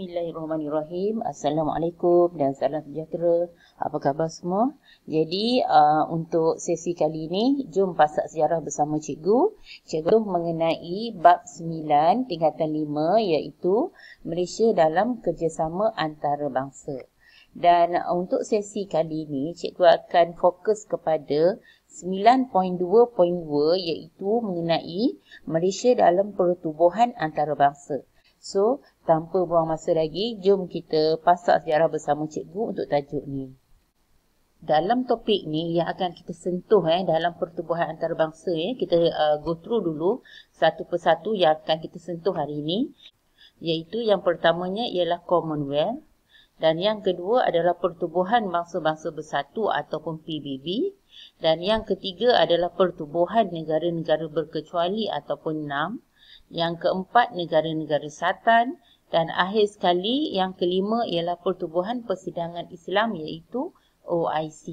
Bismillahirrahmanirrahim. Assalamualaikum dan salam sejahtera. Apa khabar semua? Jadi uh, untuk sesi kali ini, jom pasak sejarah bersama cikgu. Cikgu mengenai bab 9 tingkatan 5 iaitu Malaysia dalam kerjasama antarabangsa. Dan uh, untuk sesi kali ini, cikgu akan fokus kepada 9.2.2 iaitu mengenai Malaysia dalam pertubuhan antarabangsa. So, tanpa buang masa lagi, jom kita pasak sejarah bersama cikgu untuk tajuk ni. Dalam topik ni yang akan kita sentuh eh, dalam pertubuhan antarabangsa, eh, kita uh, go through dulu satu persatu yang akan kita sentuh hari ini. Iaitu yang pertamanya ialah Commonwealth dan yang kedua adalah Pertubuhan Bangsa-Bangsa Bersatu ataupun PBB dan yang ketiga adalah Pertubuhan Negara-Negara Berkecuali ataupun NAM. Yang keempat negara-negara satan dan akhir sekali yang kelima ialah Pertubuhan Persidangan Islam iaitu OIC.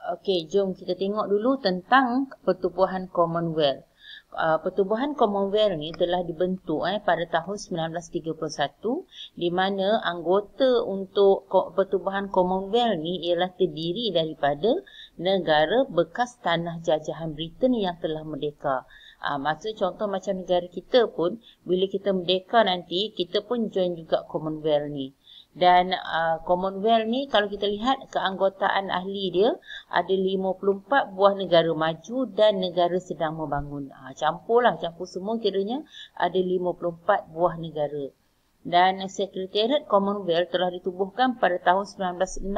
Okey, jom kita tengok dulu tentang Pertubuhan Commonwealth. Uh, Pertubuhan Commonwealth ni telah dibentuk eh, pada tahun 1931 di mana anggota untuk Pertubuhan Commonwealth ni ialah terdiri daripada negara bekas tanah jajahan Britain yang telah merdeka. Ha, masa contoh macam negara kita pun, bila kita merdeka nanti, kita pun join juga Commonwealth ni. Dan uh, Commonwealth ni kalau kita lihat keanggotaan ahli dia ada 54 buah negara maju dan negara sedang membangun. Ha, campur lah, campur semua kiranya ada 54 buah negara. Dan Sekretariat Commonwealth telah ditubuhkan pada tahun 1965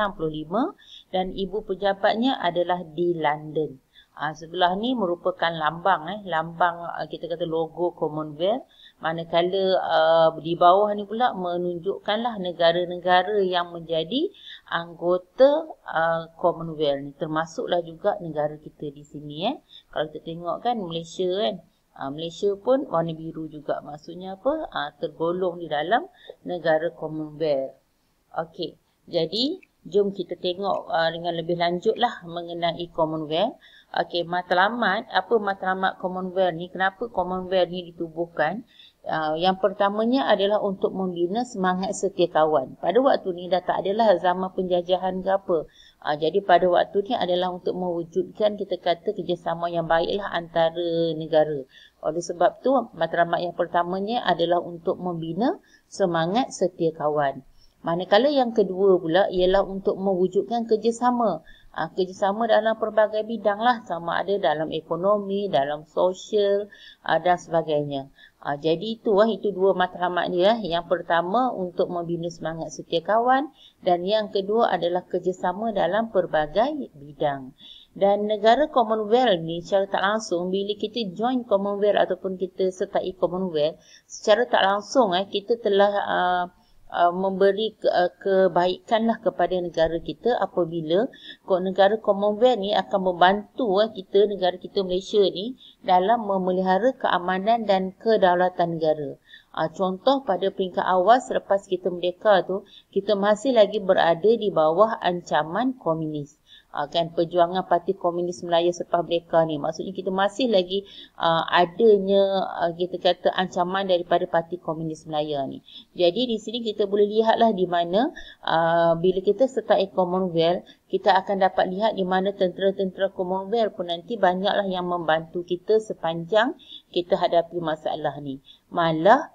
dan ibu pejabatnya adalah di London. Ha, sebelah ni merupakan lambang eh lambang ah, kita kata logo Commonwealth manakala uh, di bawah ni pula menunjukkanlah negara-negara yang menjadi anggota uh, Commonwealth ni termasuklah juga negara kita di sini eh kalau kita tengok kan Malaysia kan uh, Malaysia pun warna biru juga maksudnya apa uh, tergolong di dalam negara Commonwealth okey jadi jom kita tengok uh, dengan lebih lanjutlah mengenai Commonwealth Okey, matlamat, apa matlamat Commonwealth ni? Kenapa Commonwealth ni ditubuhkan? Uh, yang pertamanya adalah untuk membina semangat setia kawan. Pada waktu ni dah tak adalah zaman penjajahan ke apa. Uh, jadi pada waktu ni adalah untuk mewujudkan kita kata kerjasama yang baiklah antara negara. Oleh sebab tu matlamat yang pertamanya adalah untuk membina semangat setia kawan. Manakala yang kedua pula ialah untuk mewujudkan kerjasama. Ha, kerjasama dalam pelbagai bidang lah sama ada dalam ekonomi, dalam sosial ha, dan sebagainya. Ha, jadi itu lah, itu dua matlamat dia. Lah. Yang pertama untuk membina semangat setia kawan dan yang kedua adalah kerjasama dalam pelbagai bidang. Dan negara Commonwealth ni secara tak langsung bila kita join Commonwealth ataupun kita sertai Commonwealth secara tak langsung eh, kita telah uh, Uh, memberi ke, uh, kebaikanlah kepada negara kita apabila negara Commonwealth ni akan membantu uh, kita negara kita Malaysia ni dalam memelihara keamanan dan kedaulatan negara. Uh, contoh pada peringkat awal selepas kita merdeka tu, kita masih lagi berada di bawah ancaman komunis uh, perjuangan Parti Komunis Melayu selepas mereka ni maksudnya kita masih lagi uh, adanya uh, kita kata ancaman daripada Parti Komunis Melayu ni jadi di sini kita boleh lihatlah di mana uh, bila kita sertai Commonwealth kita akan dapat lihat di mana tentera-tentera Commonwealth pun nanti banyaklah yang membantu kita sepanjang kita hadapi masalah ni malah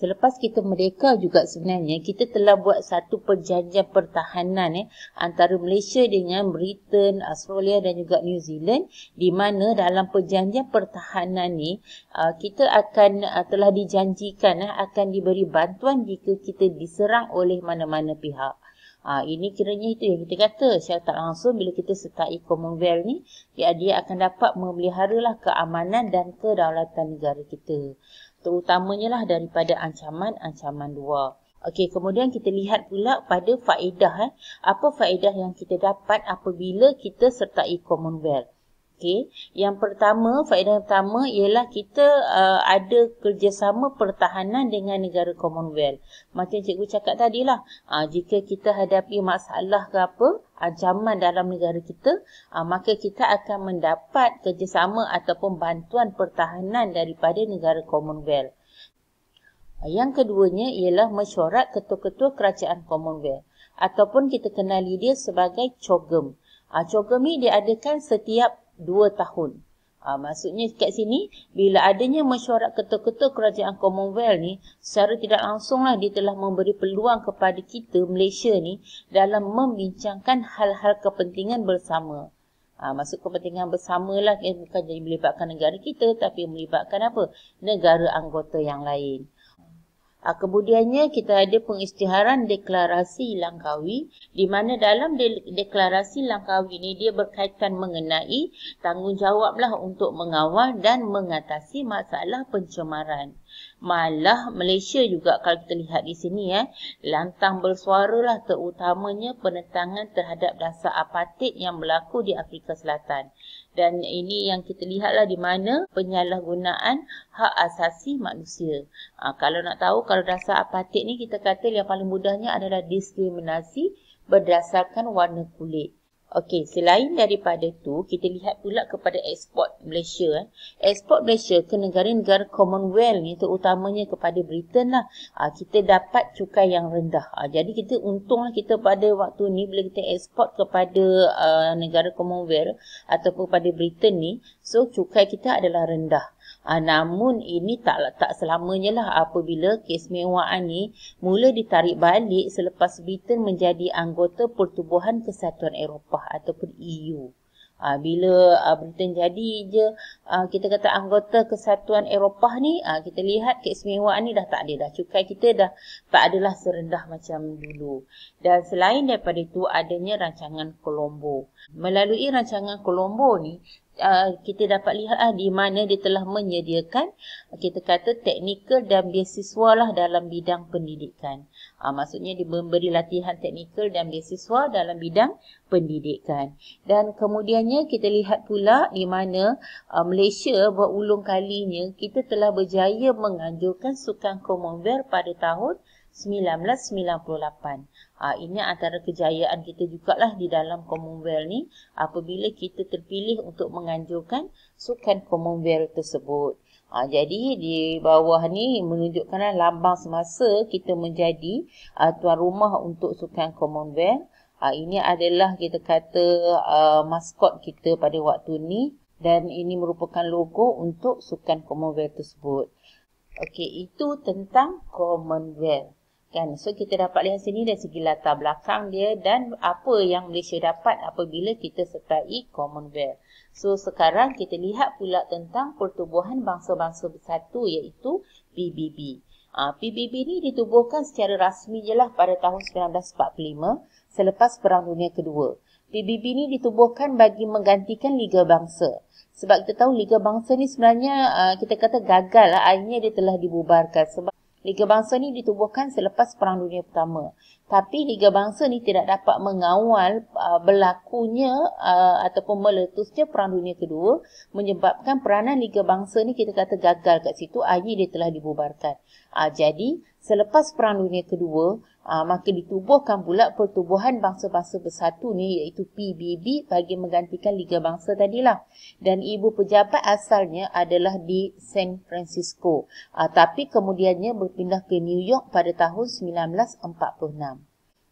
Selepas kita merdeka juga sebenarnya kita telah buat satu perjanjian pertahanan eh antara Malaysia dengan Britain, Australia dan juga New Zealand di mana dalam perjanjian pertahanan ni uh, kita akan uh, telah dijanjikan eh akan diberi bantuan jika kita diserang oleh mana-mana pihak. Ha, ini kiranya itu yang kita kata secara langsung bila kita sertai Commonwealth ni dia, ya, dia akan dapat memelihara lah keamanan dan kedaulatan negara kita terutamanya lah daripada ancaman-ancaman luar. Okey, kemudian kita lihat pula pada faedah. Eh. Apa faedah yang kita dapat apabila kita sertai Commonwealth? Okay. Yang pertama, faedah yang pertama ialah kita uh, ada kerjasama pertahanan dengan negara Commonwealth. Macam cikgu cakap tadilah, uh, jika kita hadapi masalah ke apa, ancaman dalam negara kita, uh, maka kita akan mendapat kerjasama ataupun bantuan pertahanan daripada negara Commonwealth. Uh, yang keduanya ialah mesyuarat ketua-ketua kerajaan Commonwealth ataupun kita kenali dia sebagai COGEM. Uh, COGEM ni diadakan setiap dua tahun. Ha, maksudnya kat sini, bila adanya mesyuarat ketua-ketua kerajaan Commonwealth ni, secara tidak langsunglah dia telah memberi peluang kepada kita, Malaysia ni, dalam membincangkan hal-hal kepentingan bersama. Ha, maksud kepentingan bersama lah, bukan jadi melibatkan negara kita, tapi melibatkan apa? Negara anggota yang lain. Ha, kemudiannya kita ada pengisytiharan deklarasi Langkawi di mana dalam de deklarasi Langkawi ini dia berkaitan mengenai tanggungjawablah untuk mengawal dan mengatasi masalah pencemaran. Malah Malaysia juga kalau kita lihat di sini ya, lantang bersuara lah terutamanya penentangan terhadap dasar apartheid yang berlaku di Afrika Selatan dan ini yang kita lihatlah di mana penyalahgunaan hak asasi manusia. Ha, kalau nak tahu, kalau dasar apatik ni kita kata yang paling mudahnya adalah diskriminasi berdasarkan warna kulit. Okey, selain daripada tu, kita lihat pula kepada ekspor Malaysia. Ekspor eh. Malaysia ke negara-negara Commonwealth ni terutamanya kepada Britain lah. Ah, kita dapat cukai yang rendah. Ah, jadi kita untunglah kita pada waktu ni bila kita ekspor kepada ah, negara Commonwealth ataupun kepada Britain ni. So, cukai kita adalah rendah. Ha, namun ini tak tak selamanya lah apabila kes mewaan ini mula ditarik balik selepas Britain menjadi anggota Pertubuhan Kesatuan Eropah ataupun EU. Ha, bila uh, ah, Britain jadi je uh, kita kata anggota kesatuan Eropah ni uh, kita lihat keistimewaan ni dah tak ada dah cukai kita dah tak adalah serendah macam dulu dan selain daripada itu adanya rancangan Kolombo melalui rancangan Kolombo ni Uh, kita dapat lihat uh, di mana dia telah menyediakan uh, kita kata teknikal dan beasiswa lah dalam bidang pendidikan. Ha, maksudnya dia memberi latihan teknikal dan beasiswa dalam bidang pendidikan. Dan kemudiannya kita lihat pula di mana uh, Malaysia buat ulung kalinya kita telah berjaya menganjurkan sukan Commonwealth pada tahun 1998. Ha, ah, ini antara kejayaan kita juga lah di dalam Commonwealth ni apabila kita terpilih untuk menganjurkan sukan Commonwealth tersebut. Ha, jadi di bawah ni menunjukkan lambang semasa kita menjadi uh, tuan rumah untuk sukan Commonwealth. Ha, ini adalah kita kata uh, maskot kita pada waktu ni dan ini merupakan logo untuk sukan Commonwealth tersebut. Okey, itu tentang Commonwealth. Kan? So, kita dapat lihat sini dari segi latar belakang dia dan apa yang Malaysia dapat apabila kita sertai Commonwealth. So sekarang kita lihat pula tentang pertubuhan bangsa-bangsa bersatu iaitu PBB. Ha, ah, PBB ni ditubuhkan secara rasmi je lah pada tahun 1945 selepas Perang Dunia Kedua. PBB ni ditubuhkan bagi menggantikan Liga Bangsa. Sebab kita tahu Liga Bangsa ni sebenarnya uh, kita kata gagal lah. Akhirnya dia telah dibubarkan sebab Liga Bangsa ni ditubuhkan selepas Perang Dunia Pertama. Tapi Liga Bangsa ni tidak dapat mengawal uh, berlakunya uh, ataupun meletusnya Perang Dunia Kedua menyebabkan peranan Liga Bangsa ni kita kata gagal kat situ, akhirnya dia telah dibubarkan. Uh, jadi selepas Perang Dunia Kedua, Aa, ah, maka ditubuhkan pula pertubuhan bangsa-bangsa bersatu ni iaitu PBB bagi menggantikan Liga Bangsa tadilah. Dan ibu pejabat asalnya adalah di San Francisco. Aa, ah, tapi kemudiannya berpindah ke New York pada tahun 1946.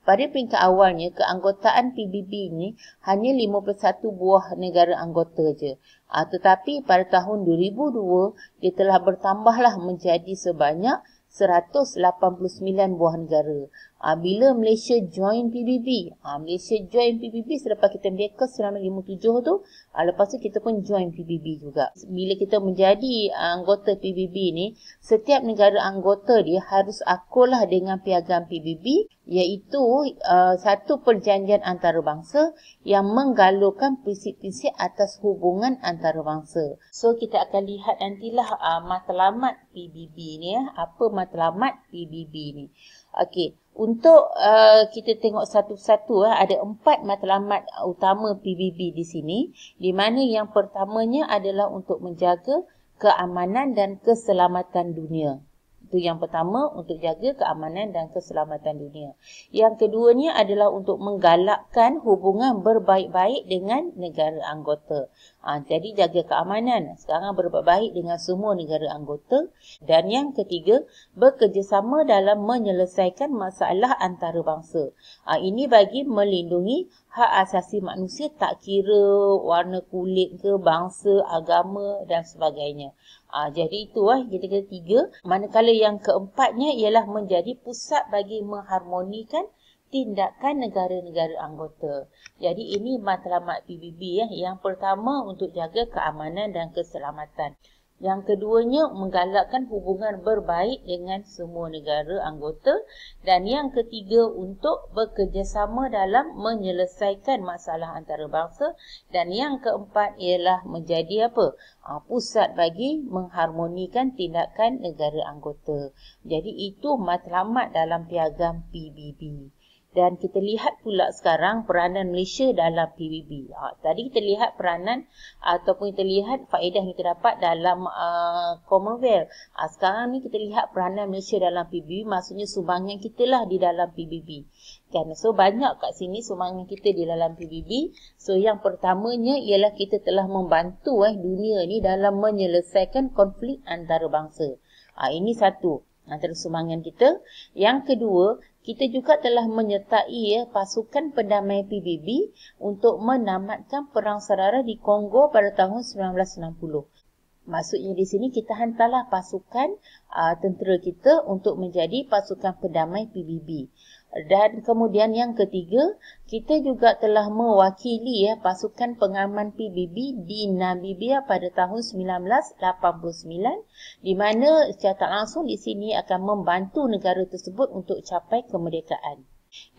Pada peringkat awalnya, keanggotaan PBB ini hanya 51 buah negara anggota je. Aa, ah, tetapi pada tahun 2002, dia telah bertambahlah menjadi sebanyak 189 buah negara. Ha, bila Malaysia join PBB, ha, ah, Malaysia join PBB selepas kita merdeka 1957 tu, ha, lepas tu kita pun join PBB juga. Bila kita menjadi anggota PBB ni, setiap negara anggota dia harus akulah dengan piagam PBB iaitu uh, satu perjanjian antarabangsa yang menggalurkan prinsip-prinsip atas hubungan antarabangsa. So kita akan lihat nantilah uh, matlamat PBB ni, apa matlamat PBB ni. Okey untuk uh, kita tengok satu-satu uh, ada empat matlamat utama PBB di sini di mana yang pertamanya adalah untuk menjaga keamanan dan keselamatan dunia. Itu yang pertama untuk jaga keamanan dan keselamatan dunia. Yang keduanya adalah untuk menggalakkan hubungan berbaik-baik dengan negara anggota. Ha, jadi jaga keamanan. Sekarang berbuat baik dengan semua negara anggota. Dan yang ketiga, bekerjasama dalam menyelesaikan masalah antarabangsa. Ha, ini bagi melindungi hak asasi manusia tak kira warna kulit ke, bangsa, agama dan sebagainya. Ha, jadi itu lah kita kata tiga. Manakala yang keempatnya ialah menjadi pusat bagi mengharmonikan tindakan negara-negara anggota. Jadi ini matlamat PBB ya. Yang pertama untuk jaga keamanan dan keselamatan. Yang keduanya menggalakkan hubungan berbaik dengan semua negara anggota dan yang ketiga untuk bekerjasama dalam menyelesaikan masalah antarabangsa dan yang keempat ialah menjadi apa? Ha, pusat bagi mengharmonikan tindakan negara anggota. Jadi itu matlamat dalam piagam PBB dan kita lihat pula sekarang peranan Malaysia dalam PBB. Ha, tadi kita lihat peranan ataupun kita lihat faedah yang kita dapat dalam uh, Commonwealth. Ha, sekarang ni kita lihat peranan Malaysia dalam PBB maksudnya sumbangan kita lah di dalam PBB. Kan? So banyak kat sini sumbangan kita di dalam PBB. So yang pertamanya ialah kita telah membantu eh, dunia ni dalam menyelesaikan konflik antarabangsa. Ha, ini satu antara sumbangan kita. Yang kedua, kita juga telah menyertai ya, pasukan pendamai PBB untuk menamatkan perang serara di Kongo pada tahun 1960. Maksudnya di sini kita hantarlah pasukan uh, tentera kita untuk menjadi pasukan pendamai PBB dan kemudian yang ketiga kita juga telah mewakili ya pasukan pengaman PBB di Namibia pada tahun 1989 di mana secara langsung di sini akan membantu negara tersebut untuk capai kemerdekaan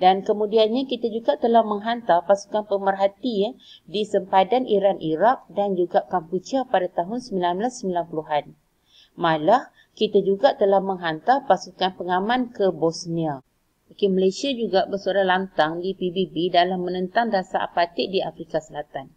dan kemudiannya kita juga telah menghantar pasukan pemerhati ya di sempadan Iran Iraq dan juga Kampuchea pada tahun 1990-an malah kita juga telah menghantar pasukan pengaman ke Bosnia Okey, Malaysia juga bersuara lantang di PBB dalam menentang dasar apartheid di Afrika Selatan.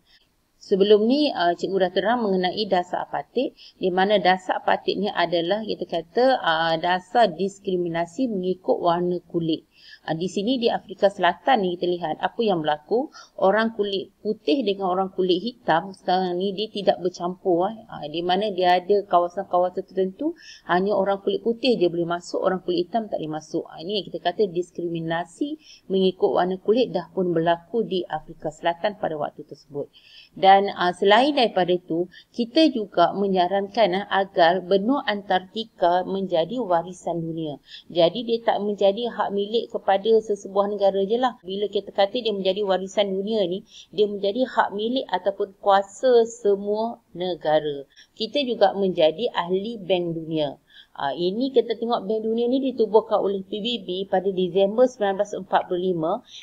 Sebelum ni uh, cikgu dah terang mengenai dasar apartheid di mana dasar apartheid ni adalah kita kata uh, dasar diskriminasi mengikut warna kulit. Ah, di sini di Afrika Selatan ni kita lihat apa yang berlaku orang kulit putih dengan orang kulit hitam sekarang ni dia tidak bercampur eh. ha, di mana dia ada kawasan-kawasan tertentu hanya orang kulit putih dia boleh masuk orang kulit hitam tak boleh masuk ha, ini yang kita kata diskriminasi mengikut warna kulit dah pun berlaku di Afrika Selatan pada waktu tersebut dan uh, selain daripada itu, kita juga menyarankan uh, agar benua Antartika menjadi warisan dunia. Jadi dia tak menjadi hak milik kepada sesebuah negara je lah. Bila kita kata dia menjadi warisan dunia ni, dia menjadi hak milik ataupun kuasa semua negara. Kita juga menjadi ahli bank dunia. Uh, ini kita tengok Bank Dunia ni ditubuhkan oleh PBB pada Disember 1945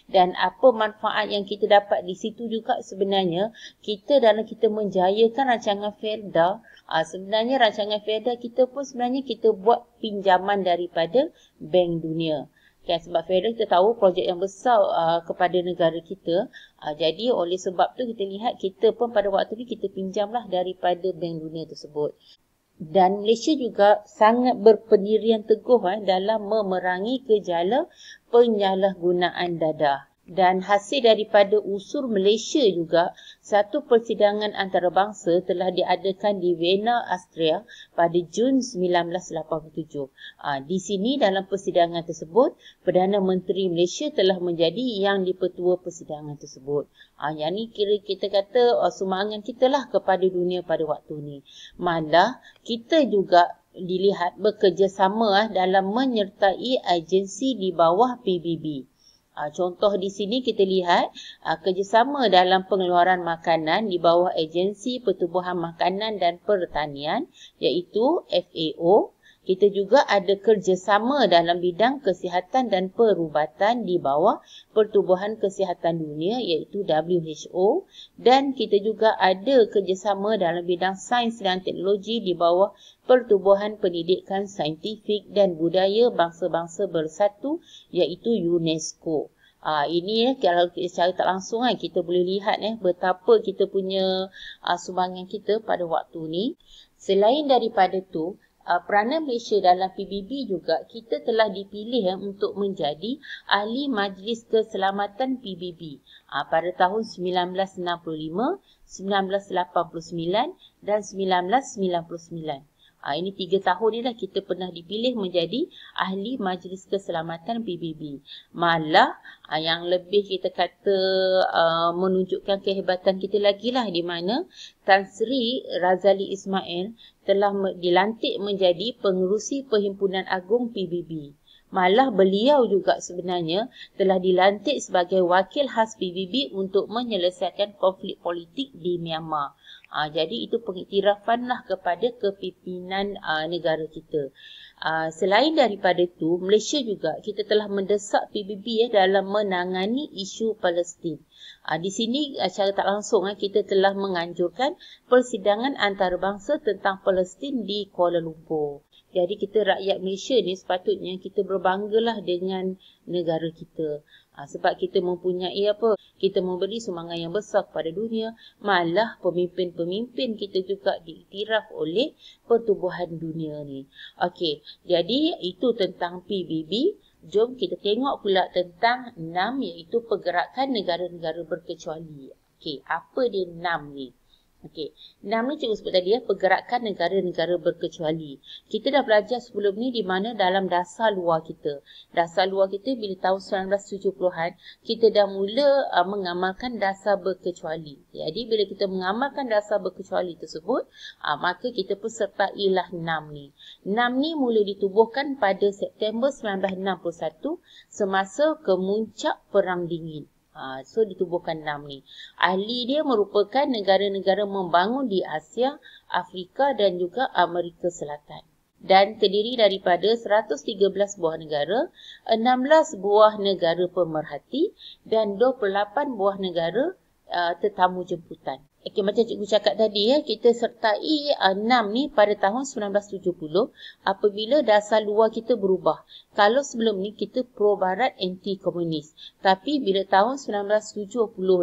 dan apa manfaat yang kita dapat di situ juga sebenarnya kita dalam kita menjayakan rancangan FEDA uh, ah, sebenarnya rancangan FEDA kita pun sebenarnya kita buat pinjaman daripada Bank Dunia. Okay, sebab FEDA kita tahu projek yang besar uh, kepada negara kita uh, jadi oleh sebab tu kita lihat kita pun pada waktu ni kita pinjamlah daripada Bank Dunia tersebut dan Malaysia juga sangat berpendirian teguh eh, dalam memerangi gejala penyalahgunaan dadah dan hasil daripada usur Malaysia juga, satu persidangan antarabangsa telah diadakan di Vienna, Austria pada Jun 1987. Ah, di sini dalam persidangan tersebut, Perdana Menteri Malaysia telah menjadi yang dipertua persidangan tersebut. Ha, yang ini kira kita kata uh, ah, sumangan kita lah kepada dunia pada waktu ini. Malah kita juga dilihat bekerjasama dalam menyertai agensi di bawah PBB. Ah, contoh di sini kita lihat ah, kerjasama dalam pengeluaran makanan di bawah agensi pertubuhan makanan dan pertanian iaitu FAO kita juga ada kerjasama dalam bidang kesihatan dan perubatan di bawah Pertubuhan Kesihatan Dunia iaitu WHO dan kita juga ada kerjasama dalam bidang sains dan teknologi di bawah Pertubuhan Pendidikan Saintifik dan Budaya Bangsa-Bangsa Bersatu iaitu UNESCO. Aa, ha, ini eh, kalau secara tak langsung kan, kita boleh lihat eh, betapa kita punya aa, ah, sumbangan kita pada waktu ni. Selain daripada tu, uh, peranan Malaysia dalam PBB juga kita telah dipilih ya, untuk menjadi ahli Majlis Keselamatan PBB uh, ah, pada tahun 1965, 1989 dan 1999. Ha, ini tiga tahun ni lah kita pernah dipilih menjadi ahli majlis keselamatan PBB. Malah ha, yang lebih kita kata uh, menunjukkan kehebatan kita lagi lah di mana Tan Sri Razali Ismail telah dilantik menjadi pengurusi perhimpunan agung PBB. Malah beliau juga sebenarnya telah dilantik sebagai wakil khas PBB untuk menyelesaikan konflik politik di Myanmar. Ha, jadi itu pengiktirafanlah kepada kepimpinan uh, negara kita. Uh, selain daripada itu, Malaysia juga kita telah mendesak PBB ya eh, dalam menangani isu Palestin. Ah, di sini ah, secara tak langsung eh, kita telah menganjurkan persidangan antarabangsa tentang Palestin di Kuala Lumpur. Jadi kita rakyat Malaysia ni sepatutnya kita berbanggalah dengan negara kita. Ha, sebab kita mempunyai apa? Kita memberi sumbangan yang besar pada dunia. Malah pemimpin-pemimpin kita juga diiktiraf oleh pertubuhan dunia ni. Okey, jadi itu tentang PBB. Jom kita tengok pula tentang 6 iaitu pergerakan negara-negara berkecuali. Okey, apa dia 6 ni? Okey. Enam ni cikgu sebut tadi ya, pergerakan negara-negara berkecuali. Kita dah belajar sebelum ni di mana dalam dasar luar kita. Dasar luar kita bila tahun 1970-an, kita dah mula uh, mengamalkan dasar berkecuali. Jadi bila kita mengamalkan dasar berkecuali tersebut, uh, maka kita pun sertailah enam ni. Enam ni mula ditubuhkan pada September 1961 semasa kemuncak Perang Dingin. Ah, so ditubuhkan enam ni. Ahli dia merupakan negara-negara membangun di Asia, Afrika dan juga Amerika Selatan. Dan terdiri daripada 113 buah negara, 16 buah negara pemerhati dan 28 buah negara uh, tetamu jemputan. Okay, macam cikgu cakap tadi, ya, kita sertai uh, ni pada tahun 1970 apabila dasar luar kita berubah. Kalau sebelum ni kita pro-barat anti-komunis. Tapi bila tahun 1970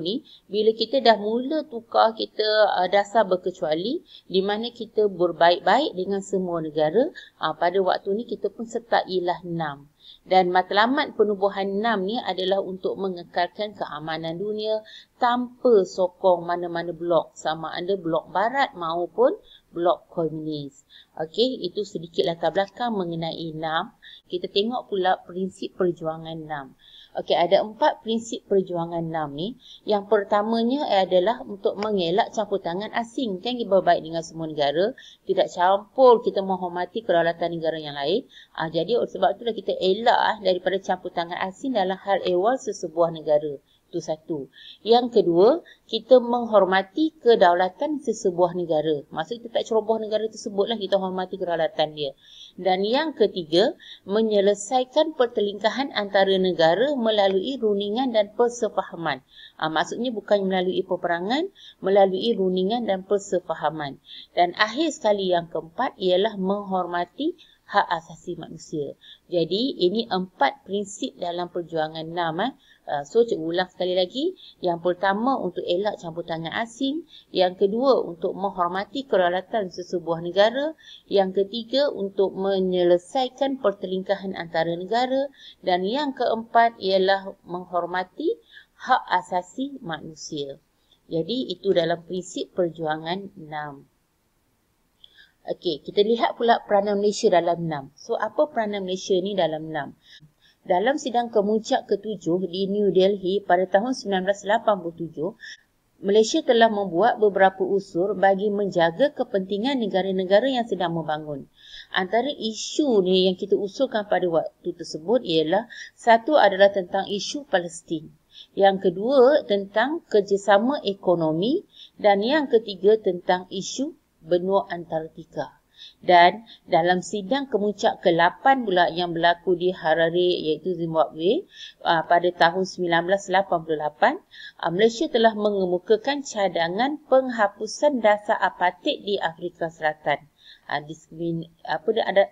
ni, bila kita dah mula tukar kita uh, dasar berkecuali di mana kita berbaik-baik dengan semua negara, uh, pada waktu ni kita pun sertailah enam dan matlamat penubuhan enam ni adalah untuk mengekalkan keamanan dunia tanpa sokong mana-mana blok sama ada blok barat maupun blok komunis. Okey, itu sedikit latar belakang mengenai enam. Kita tengok pula prinsip perjuangan enam. Okey, ada empat prinsip perjuangan NAM ni. Yang pertamanya adalah untuk mengelak campur tangan asing. Kan kita berbaik dengan semua negara. Tidak campur, kita menghormati kedaulatan negara yang lain. Ah, jadi sebab itulah kita elak ah, daripada campur tangan asing dalam hal ehwal sesebuah negara. Itu satu. Yang kedua, kita menghormati kedaulatan sesebuah negara. Maksudnya kita tak ceroboh negara tersebut lah, kita hormati kedaulatan dia dan yang ketiga menyelesaikan pertelingkahan antara negara melalui runingan dan persefahaman. Ha, maksudnya bukan melalui peperangan, melalui runingan dan persefahaman. Dan akhir sekali yang keempat ialah menghormati hak asasi manusia. Jadi ini empat prinsip dalam perjuangan 6 eh. Ah, so cik ulang sekali lagi Yang pertama untuk elak campur tangan asing Yang kedua untuk menghormati keralatan sesebuah negara Yang ketiga untuk menyelesaikan pertelingkahan antara negara Dan yang keempat ialah menghormati hak asasi manusia Jadi itu dalam prinsip perjuangan 6 Okey, kita lihat pula peranan Malaysia dalam 6 So apa peranan Malaysia ni dalam 6 dalam sidang kemuncak ketujuh di New Delhi pada tahun 1987, Malaysia telah membuat beberapa usul bagi menjaga kepentingan negara-negara yang sedang membangun. Antara isu ni yang kita usulkan pada waktu tersebut ialah satu adalah tentang isu Palestin, yang kedua tentang kerjasama ekonomi dan yang ketiga tentang isu benua Antartika dan dalam sidang kemuncak ke-8 pula yang berlaku di Harare iaitu Zimbabwe uh, pada tahun 1988, uh, Malaysia telah mengemukakan cadangan penghapusan dasar apartheid di Afrika Selatan. Uh, apa ada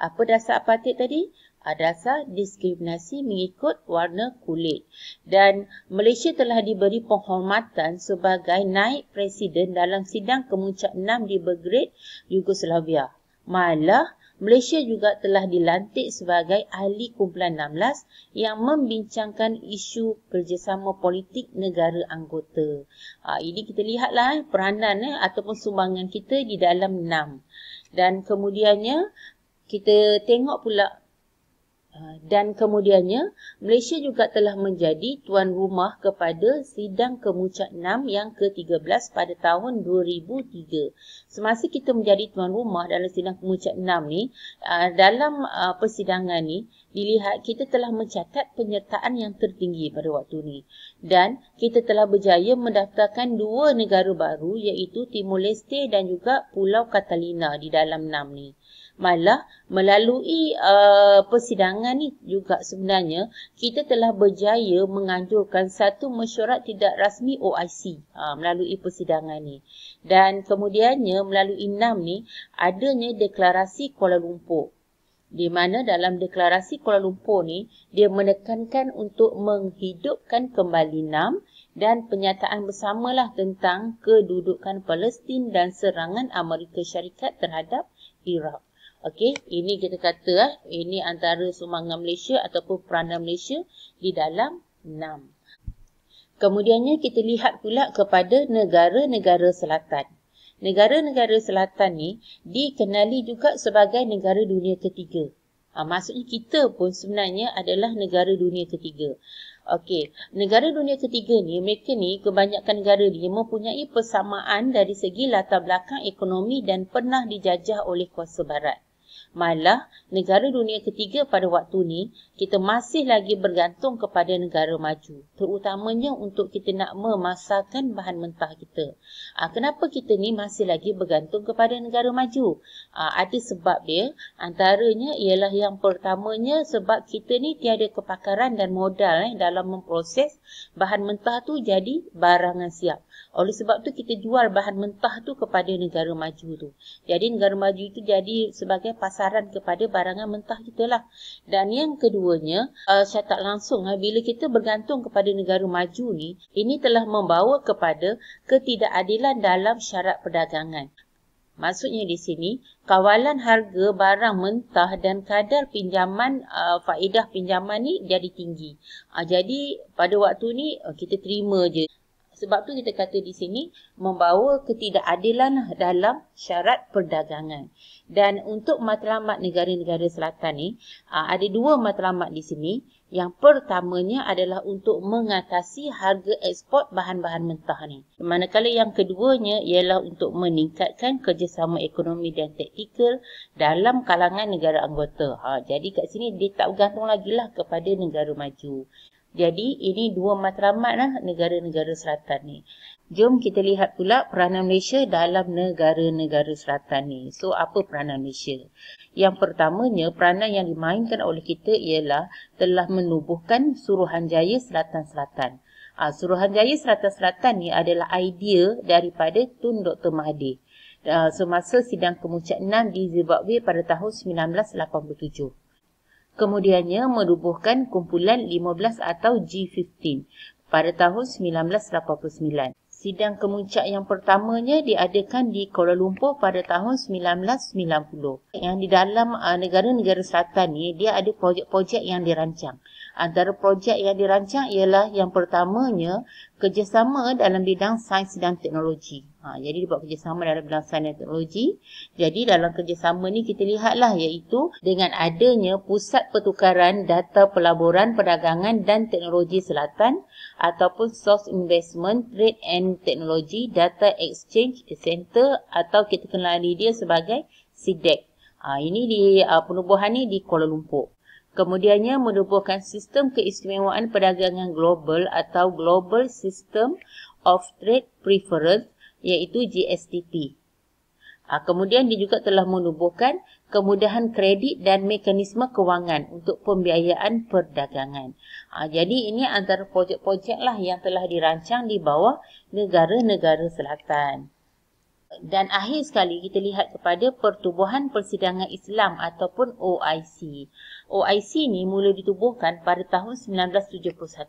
apa dasar apartheid tadi? adasah diskriminasi mengikut warna kulit dan Malaysia telah diberi penghormatan sebagai naik presiden dalam sidang kemuncak 6 di Belgrade, Yugoslavia. Malah Malaysia juga telah dilantik sebagai ahli kumpulan 16 yang membincangkan isu kerjasama politik negara anggota. Ha, ini kita lihatlah eh, peranan eh, ataupun sumbangan kita di dalam 6. Dan kemudiannya kita tengok pula dan kemudiannya Malaysia juga telah menjadi tuan rumah kepada sidang kemuncak 6 yang ke-13 pada tahun 2003. Semasa kita menjadi tuan rumah dalam sidang kemuncak 6 ni, dalam persidangan ni dilihat kita telah mencatat penyertaan yang tertinggi pada waktu ni dan kita telah berjaya mendaftarkan dua negara baru iaitu Timor Leste dan juga Pulau Catalina di dalam 6 ni malah melalui uh, persidangan ni juga sebenarnya kita telah berjaya menganjurkan satu mesyuarat tidak rasmi OIC uh, ha, melalui persidangan ni dan kemudiannya melalui Nam ni adanya deklarasi Kuala Lumpur di mana dalam deklarasi Kuala Lumpur ni dia menekankan untuk menghidupkan kembali Nam dan penyataan bersamalah tentang kedudukan Palestin dan serangan Amerika Syarikat terhadap Iraq. Okey, ini kita kata eh, ini antara sumangan Malaysia ataupun peranan Malaysia di dalam enam. Kemudiannya kita lihat pula kepada negara-negara selatan. Negara-negara selatan ni dikenali juga sebagai negara dunia ketiga. Ha, maksudnya kita pun sebenarnya adalah negara dunia ketiga. Okey, negara dunia ketiga ni mereka ni kebanyakan negara ni mempunyai persamaan dari segi latar belakang ekonomi dan pernah dijajah oleh kuasa barat. Malah negara dunia ketiga pada waktu ini kita masih lagi bergantung kepada negara maju terutamanya untuk kita nak memasakkan bahan mentah kita. Ha, kenapa kita ni masih lagi bergantung kepada negara maju? Ha, ada sebab dia. Antaranya ialah yang pertamanya sebab kita ni tiada kepakaran dan modal eh, dalam memproses bahan mentah tu jadi barangan siap. Oleh sebab tu kita jual bahan mentah tu kepada negara maju tu. Jadi negara maju tu jadi sebagai pasaran kepada barangan mentah kita lah. Dan yang kedua keduanya uh, ah, saya tak langsung ha, bila kita bergantung kepada negara maju ni ini telah membawa kepada ketidakadilan dalam syarat perdagangan maksudnya di sini kawalan harga barang mentah dan kadar pinjaman uh, faedah pinjaman ni jadi tinggi uh, jadi pada waktu ni uh, kita terima je sebab tu kita kata di sini membawa ketidakadilan dalam syarat perdagangan. Dan untuk matlamat negara-negara selatan ni, ah, ada dua matlamat di sini. Yang pertamanya adalah untuk mengatasi harga ekspor bahan-bahan mentah ni. Manakala yang keduanya ialah untuk meningkatkan kerjasama ekonomi dan teknikal dalam kalangan negara anggota. Ha, jadi kat sini dia tak bergantung lagi lah kepada negara maju. Jadi ini dua matlamat lah negara-negara selatan ni. Jom kita lihat pula peranan Malaysia dalam negara-negara selatan ni. So apa peranan Malaysia? Yang pertamanya peranan yang dimainkan oleh kita ialah telah menubuhkan Suruhanjaya Selatan-Selatan. Ah, Suruhanjaya Selatan-Selatan ni adalah idea daripada Tun Dr. Mahathir. Ah, semasa sidang kemuncak 6 di Zimbabwe pada tahun 1987 kemudiannya merubuhkan kumpulan 15 atau G15 pada tahun 1989. Sidang kemuncak yang pertamanya diadakan di Kuala Lumpur pada tahun 1990. Yang di dalam ah, negara-negara selatan ni, dia ada projek-projek yang dirancang. Antara projek yang dirancang ialah yang pertamanya kerjasama dalam bidang sains dan teknologi. Ha, jadi dia buat kerjasama dalam bidang sains dan teknologi. Jadi dalam kerjasama ni kita lihatlah iaitu dengan adanya pusat pertukaran data pelaburan perdagangan dan teknologi selatan ataupun source investment trade and technology data exchange center atau kita kenali dia sebagai SIDEC. Ha, ini di uh, penubuhan ni di Kuala Lumpur. Kemudiannya menubuhkan sistem keistimewaan perdagangan global atau Global System of Trade Preference iaitu GSTP. Ah, kemudian dia juga telah menubuhkan kemudahan kredit dan mekanisme kewangan untuk pembiayaan perdagangan. Ah, jadi ini antara projek-projek lah yang telah dirancang di bawah negara-negara selatan. Dan akhir sekali kita lihat kepada pertubuhan persidangan Islam ataupun OIC. OIC ini mula ditubuhkan pada tahun 1971.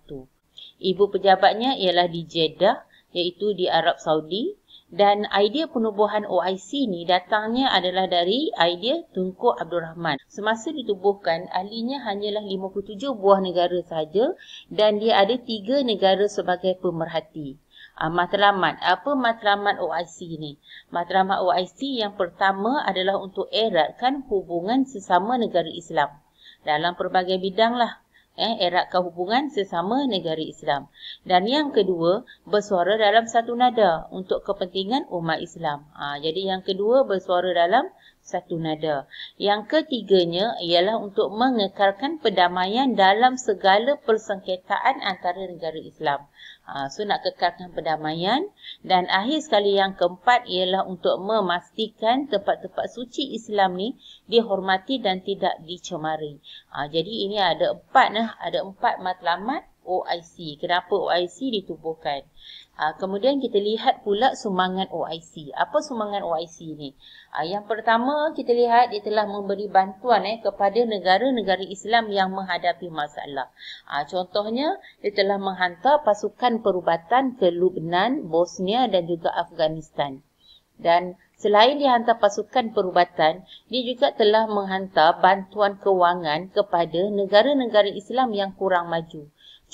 Ibu pejabatnya ialah di Jeddah iaitu di Arab Saudi dan idea penubuhan OIC ini datangnya adalah dari idea Tunku Abdul Rahman. Semasa ditubuhkan, ahlinya hanyalah 57 buah negara sahaja dan dia ada 3 negara sebagai pemerhati. Uh, matlamat. Apa matlamat OIC ni? Matlamat OIC yang pertama adalah untuk eratkan hubungan sesama negara Islam dalam pelbagai bidang lah eh, eratkan hubungan sesama negara Islam. Dan yang kedua, bersuara dalam satu nada untuk kepentingan umat Islam. Ha, jadi yang kedua, bersuara dalam satu nada. Yang ketiganya ialah untuk mengekalkan perdamaian dalam segala persengketaan antara negara Islam. Ha, so nak kekalkan perdamaian dan akhir sekali yang keempat ialah untuk memastikan tempat-tempat suci Islam ni dihormati dan tidak dicemari. Ha, jadi ini ada empat nah, ada empat matlamat OIC. Kenapa OIC ditubuhkan? Ah, kemudian kita lihat pula sumbangan OIC. Apa sumbangan OIC ni? Uh, yang pertama kita lihat dia telah memberi bantuan eh, kepada negara-negara Islam yang menghadapi masalah. Uh, contohnya dia telah menghantar pasukan perubatan ke Lubnan, Bosnia dan juga Afghanistan. Dan selain dihantar pasukan perubatan, dia juga telah menghantar bantuan kewangan kepada negara-negara Islam yang kurang maju.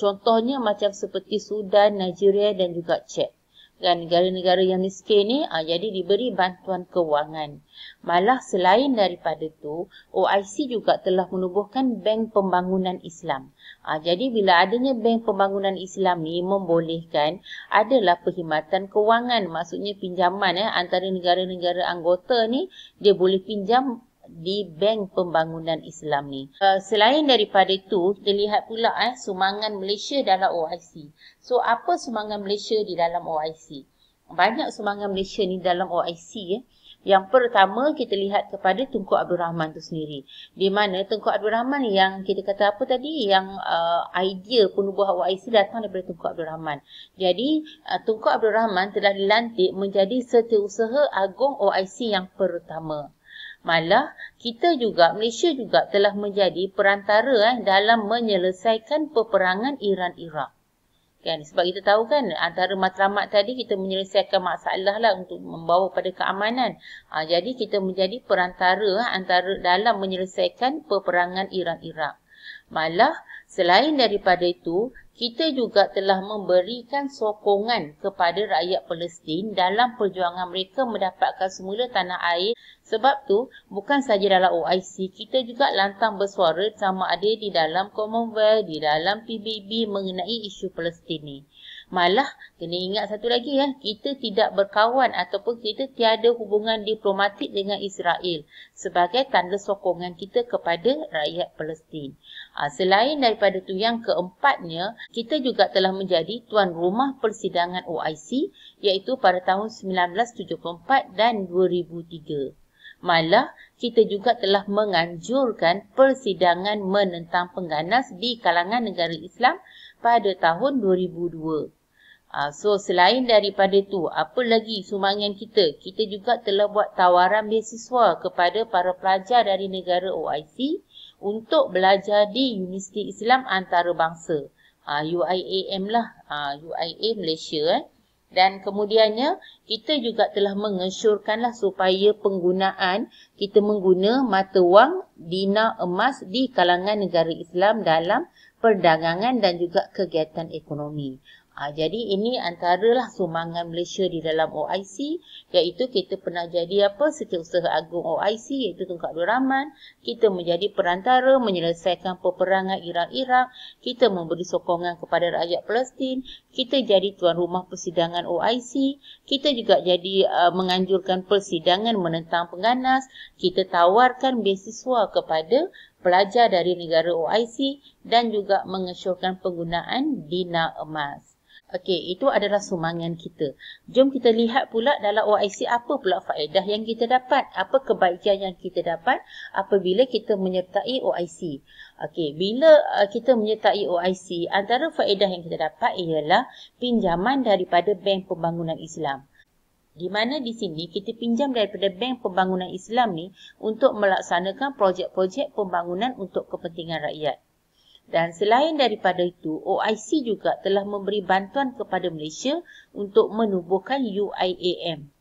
Contohnya macam seperti Sudan, Nigeria dan juga Chad. Dan negara-negara yang miskin ni ha, jadi diberi bantuan kewangan. Malah selain daripada tu, OIC juga telah menubuhkan Bank Pembangunan Islam. Ha, jadi bila adanya Bank Pembangunan Islam ni membolehkan adalah perkhidmatan kewangan. Maksudnya pinjaman eh, antara negara-negara anggota ni dia boleh pinjam di Bank Pembangunan Islam ni. Uh, selain daripada itu, kita lihat pula eh, sumangan Malaysia dalam OIC. So, apa sumangan Malaysia di dalam OIC? Banyak sumangan Malaysia ni dalam OIC ya. Eh. Yang pertama kita lihat kepada Tunku Abdul Rahman tu sendiri. Di mana Tunku Abdul Rahman yang kita kata apa tadi yang uh, idea penubuh OIC datang daripada Tunku Abdul Rahman. Jadi uh, Tunku Abdul Rahman telah dilantik menjadi setiausaha agung OIC yang pertama. Malah kita juga Malaysia juga telah menjadi perantara eh, dalam menyelesaikan peperangan Iran-Iraq. Kan, sebab kita tahu kan antara matlamat tadi kita menyelesaikan masalah lah untuk membawa pada keamanan. Ha, jadi kita menjadi perantara eh, antara dalam menyelesaikan peperangan Iran-Iraq. Malah selain daripada itu kita juga telah memberikan sokongan kepada rakyat Palestin dalam perjuangan mereka mendapatkan semula tanah air. Sebab tu, bukan saja dalam OIC, kita juga lantang bersuara sama ada di dalam Commonwealth, di dalam PBB mengenai isu Palestin ini. Malah kena ingat satu lagi ya, kita tidak berkawan ataupun kita tiada hubungan diplomatik dengan Israel sebagai tanda sokongan kita kepada rakyat Palestin. Ha, selain daripada tu yang keempatnya, kita juga telah menjadi tuan rumah persidangan OIC iaitu pada tahun 1974 dan 2003. Malah kita juga telah menganjurkan persidangan menentang pengganas di kalangan negara Islam pada tahun 2002. Ah, so selain daripada tu, apa lagi sumbangan kita? Kita juga telah buat tawaran beasiswa kepada para pelajar dari negara OIC untuk belajar di Universiti Islam Antarabangsa. Ah, UIAM lah, ah, UIA Malaysia eh. Dan kemudiannya, kita juga telah mengesyorkanlah supaya penggunaan kita mengguna mata wang dina emas di kalangan negara Islam dalam perdagangan dan juga kegiatan ekonomi. Uh, jadi ini antaralah sumangan Malaysia di dalam OIC iaitu kita pernah jadi apa setiausaha agung OIC iaitu Tunku Abdul Rahman. Kita menjadi perantara menyelesaikan peperangan Iran-Iraq. Kita memberi sokongan kepada rakyat Palestin. Kita jadi tuan rumah persidangan OIC. Kita juga jadi uh, menganjurkan persidangan menentang pengganas. Kita tawarkan beasiswa kepada pelajar dari negara OIC dan juga mengesyorkan penggunaan dina emas. Okey, itu adalah sumangan kita. Jom kita lihat pula dalam OIC apa pula faedah yang kita dapat. Apa kebaikan yang kita dapat apabila kita menyertai OIC. Okey, bila uh, kita menyertai OIC, antara faedah yang kita dapat ialah pinjaman daripada Bank Pembangunan Islam. Di mana di sini kita pinjam daripada Bank Pembangunan Islam ni untuk melaksanakan projek-projek pembangunan untuk kepentingan rakyat. Dan selain daripada itu, OIC juga telah memberi bantuan kepada Malaysia untuk menubuhkan UIAM.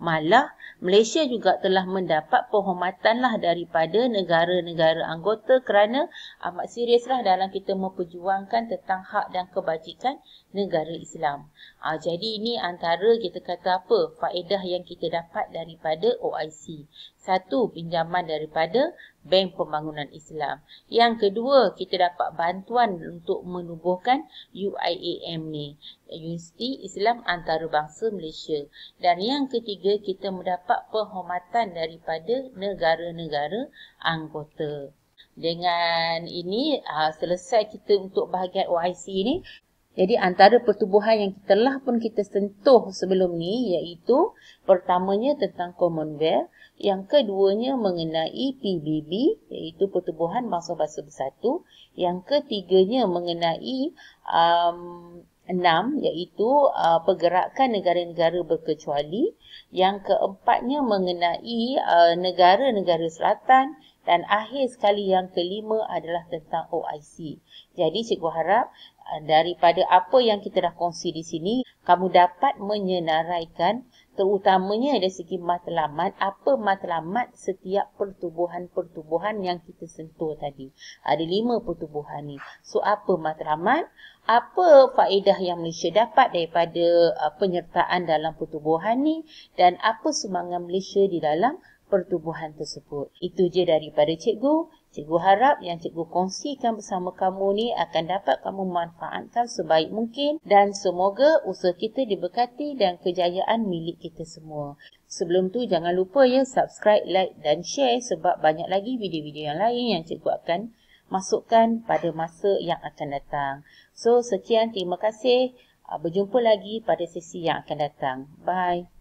Malah, Malaysia juga telah mendapat penghormatanlah daripada negara-negara anggota kerana amat seriuslah dalam kita memperjuangkan tentang hak dan kebajikan negara Islam. Ha, jadi ini antara kita kata apa faedah yang kita dapat daripada OIC. Satu, pinjaman daripada Bank Pembangunan Islam. Yang kedua, kita dapat bantuan untuk menubuhkan UIAM ni. Universiti Islam Antarabangsa Malaysia. Dan yang ketiga, kita mendapat penghormatan daripada negara-negara anggota. Dengan ini, ha, selesai kita untuk bahagian OIC ini. Jadi antara pertubuhan yang telah pun kita sentuh sebelum ni iaitu pertamanya tentang Commonwealth, yang keduanya mengenai PBB iaitu Pertubuhan Bangsa-Bangsa Bersatu, yang ketiganya mengenai um, enam iaitu uh, pergerakan negara-negara berkecuali, yang keempatnya mengenai uh, negara-negara uh, selatan dan akhir sekali yang kelima adalah tentang OIC. Jadi cikgu harap eh, daripada apa yang kita dah kongsi di sini, kamu dapat menyenaraikan terutamanya dari segi matlamat, apa matlamat setiap pertubuhan-pertubuhan yang kita sentuh tadi. Ada lima pertubuhan ni. So apa matlamat? Apa faedah yang Malaysia dapat daripada eh, penyertaan dalam pertubuhan ni? Dan apa sumangan Malaysia di dalam pertubuhan tersebut. Itu je daripada cikgu. Cikgu harap yang cikgu kongsikan bersama kamu ni akan dapat kamu manfaatkan sebaik mungkin dan semoga usaha kita diberkati dan kejayaan milik kita semua. Sebelum tu jangan lupa ya subscribe, like dan share sebab banyak lagi video-video yang lain yang cikgu akan masukkan pada masa yang akan datang. So sekian terima kasih. Ah, berjumpa lagi pada sesi yang akan datang. Bye.